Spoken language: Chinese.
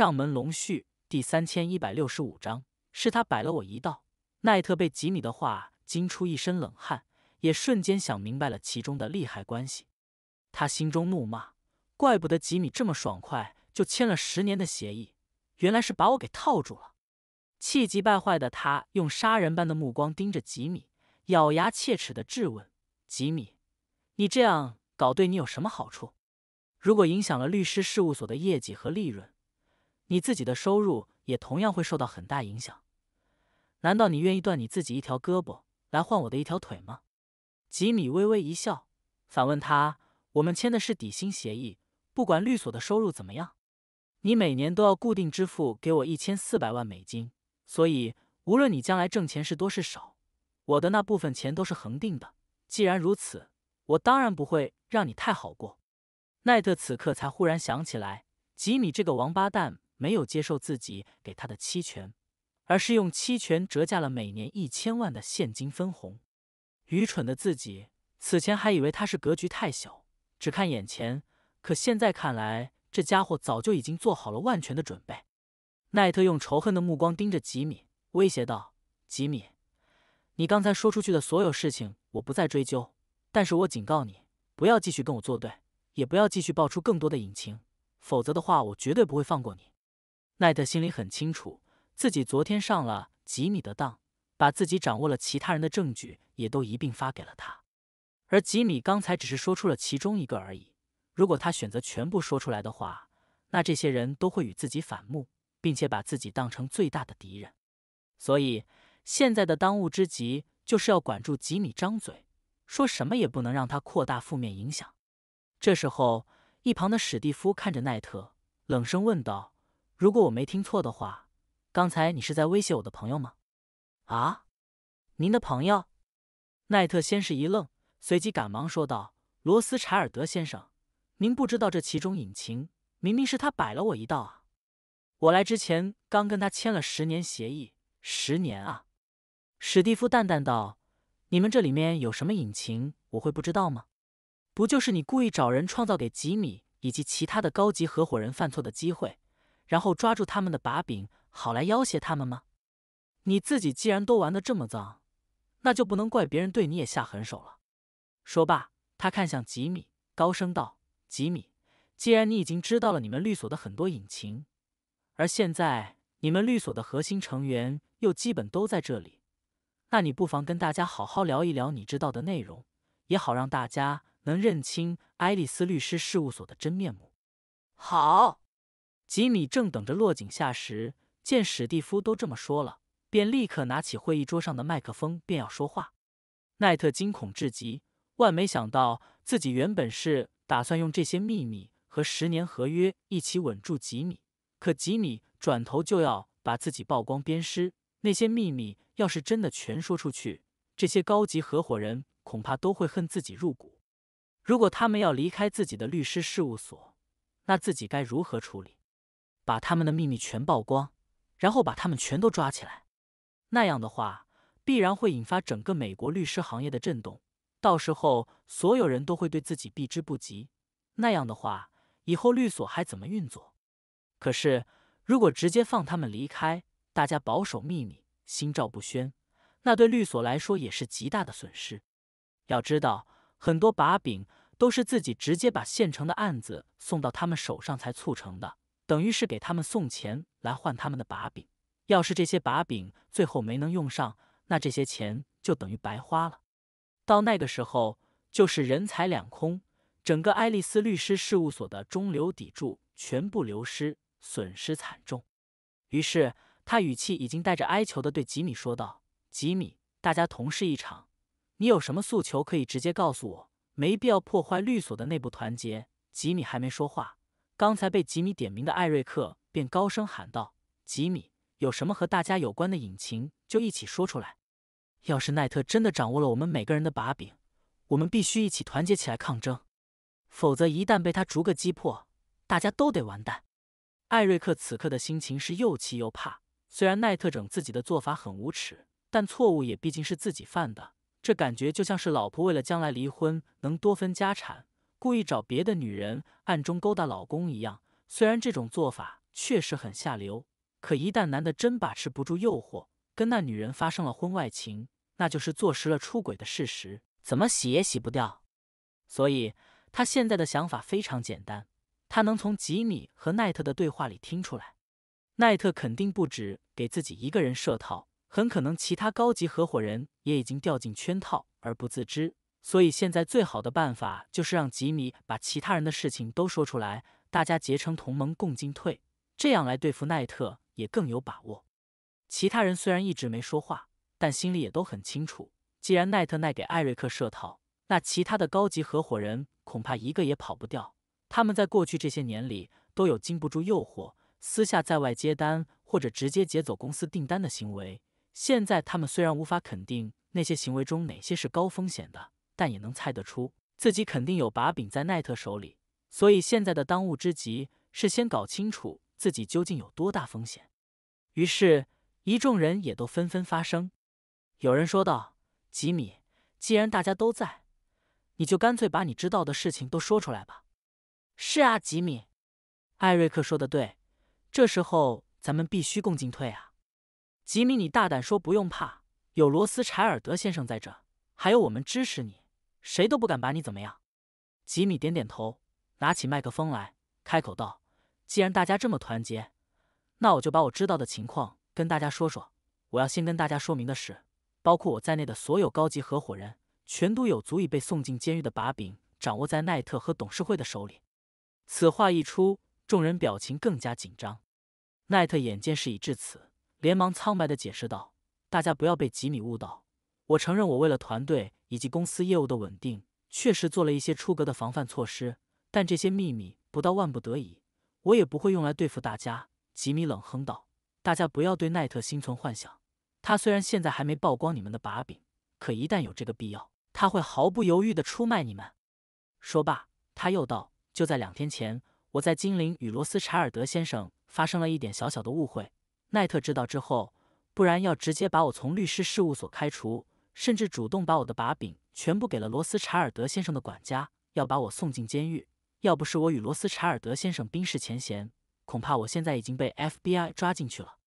上门龙婿第三千一百六十五章，是他摆了我一道。奈特被吉米的话惊出一身冷汗，也瞬间想明白了其中的利害关系。他心中怒骂：怪不得吉米这么爽快就签了十年的协议，原来是把我给套住了！气急败坏的他用杀人般的目光盯着吉米，咬牙切齿地质问吉米：“你这样搞对你有什么好处？如果影响了律师事务所的业绩和利润？”你自己的收入也同样会受到很大影响，难道你愿意断你自己一条胳膊来换我的一条腿吗？吉米微微一笑，反问他：“我们签的是底薪协议，不管律所的收入怎么样，你每年都要固定支付给我一千四百万美金，所以无论你将来挣钱是多是少，我的那部分钱都是恒定的。既然如此，我当然不会让你太好过。”奈特此刻才忽然想起来，吉米这个王八蛋。没有接受自己给他的期权，而是用期权折价了每年一千万的现金分红。愚蠢的自己，此前还以为他是格局太小，只看眼前。可现在看来，这家伙早就已经做好了万全的准备。奈特用仇恨的目光盯着吉米，威胁道：“吉米，你刚才说出去的所有事情，我不再追究。但是我警告你，不要继续跟我作对，也不要继续爆出更多的隐情，否则的话，我绝对不会放过你。”奈特心里很清楚，自己昨天上了吉米的当，把自己掌握了其他人的证据也都一并发给了他。而吉米刚才只是说出了其中一个而已。如果他选择全部说出来的话，那这些人都会与自己反目，并且把自己当成最大的敌人。所以，现在的当务之急就是要管住吉米张嘴，说什么也不能让他扩大负面影响。这时候，一旁的史蒂夫看着奈特，冷声问道。如果我没听错的话，刚才你是在威胁我的朋友吗？啊，您的朋友？奈特先是一愣，随即赶忙说道：“罗斯柴尔德先生，您不知道这其中隐情，明明是他摆了我一道啊！我来之前刚跟他签了十年协议，十年啊！”史蒂夫淡淡道：“你们这里面有什么隐情？我会不知道吗？不就是你故意找人创造给吉米以及其他的高级合伙人犯错的机会？”然后抓住他们的把柄，好来要挟他们吗？你自己既然都玩得这么脏，那就不能怪别人对你也下狠手了。说罢，他看向吉米，高声道：“吉米，既然你已经知道了你们律所的很多隐情，而现在你们律所的核心成员又基本都在这里，那你不妨跟大家好好聊一聊你知道的内容，也好让大家能认清爱丽丝律师事务所的真面目。”好。吉米正等着落井下石，见史蒂夫都这么说了，便立刻拿起会议桌上的麦克风便要说话。奈特惊恐至极，万没想到自己原本是打算用这些秘密和十年合约一起稳住吉米，可吉米转头就要把自己曝光鞭尸。那些秘密要是真的全说出去，这些高级合伙人恐怕都会恨自己入骨。如果他们要离开自己的律师事务所，那自己该如何处理？把他们的秘密全曝光，然后把他们全都抓起来，那样的话必然会引发整个美国律师行业的震动。到时候所有人都会对自己避之不及，那样的话以后律所还怎么运作？可是如果直接放他们离开，大家保守秘密，心照不宣，那对律所来说也是极大的损失。要知道，很多把柄都是自己直接把现成的案子送到他们手上才促成的。等于是给他们送钱来换他们的把柄，要是这些把柄最后没能用上，那这些钱就等于白花了。到那个时候，就是人财两空，整个爱丽丝律师事务所的中流砥柱全部流失，损失惨重。于是，他语气已经带着哀求的对吉米说道：“吉米，大家同事一场，你有什么诉求可以直接告诉我，没必要破坏律所的内部团结。”吉米还没说话。刚才被吉米点名的艾瑞克便高声喊道：“吉米，有什么和大家有关的隐情，就一起说出来。要是奈特真的掌握了我们每个人的把柄，我们必须一起团结起来抗争，否则一旦被他逐个击破，大家都得完蛋。”艾瑞克此刻的心情是又气又怕。虽然奈特整自己的做法很无耻，但错误也毕竟是自己犯的，这感觉就像是老婆为了将来离婚能多分家产。故意找别的女人暗中勾搭老公一样，虽然这种做法确实很下流，可一旦男的真把持不住诱惑，跟那女人发生了婚外情，那就是坐实了出轨的事实，怎么洗也洗不掉。所以他现在的想法非常简单，他能从吉米和奈特的对话里听出来，奈特肯定不止给自己一个人设套，很可能其他高级合伙人也已经掉进圈套而不自知。所以现在最好的办法就是让吉米把其他人的事情都说出来，大家结成同盟共进退，这样来对付奈特也更有把握。其他人虽然一直没说话，但心里也都很清楚，既然奈特奈给艾瑞克设套，那其他的高级合伙人恐怕一个也跑不掉。他们在过去这些年里都有经不住诱惑，私下在外接单或者直接劫走公司订单的行为。现在他们虽然无法肯定那些行为中哪些是高风险的。但也能猜得出，自己肯定有把柄在奈特手里，所以现在的当务之急是先搞清楚自己究竟有多大风险。于是，一众人也都纷纷发声。有人说道：“吉米，既然大家都在，你就干脆把你知道的事情都说出来吧。”“是啊，吉米。”艾瑞克说的对，这时候咱们必须共进退啊！吉米，你大胆说，不用怕，有罗斯柴尔德先生在这，还有我们支持你。谁都不敢把你怎么样。吉米点点头，拿起麦克风来，开口道：“既然大家这么团结，那我就把我知道的情况跟大家说说。我要先跟大家说明的是，包括我在内的所有高级合伙人，全都有足以被送进监狱的把柄，掌握在奈特和董事会的手里。”此话一出，众人表情更加紧张。奈特眼见事已至此，连忙苍白的解释道：“大家不要被吉米误导，我承认我为了团队。”以及公司业务的稳定，确实做了一些出格的防范措施，但这些秘密不到万不得已，我也不会用来对付大家。”吉米冷哼道，“大家不要对奈特心存幻想，他虽然现在还没曝光你们的把柄，可一旦有这个必要，他会毫不犹豫地出卖你们。”说罢，他又道：“就在两天前，我在金陵与罗斯柴尔德先生发生了一点小小的误会，奈特知道之后，不然要直接把我从律师事务所开除。”甚至主动把我的把柄全部给了罗斯柴尔德先生的管家，要把我送进监狱。要不是我与罗斯柴尔德先生冰释前嫌，恐怕我现在已经被 FBI 抓进去了。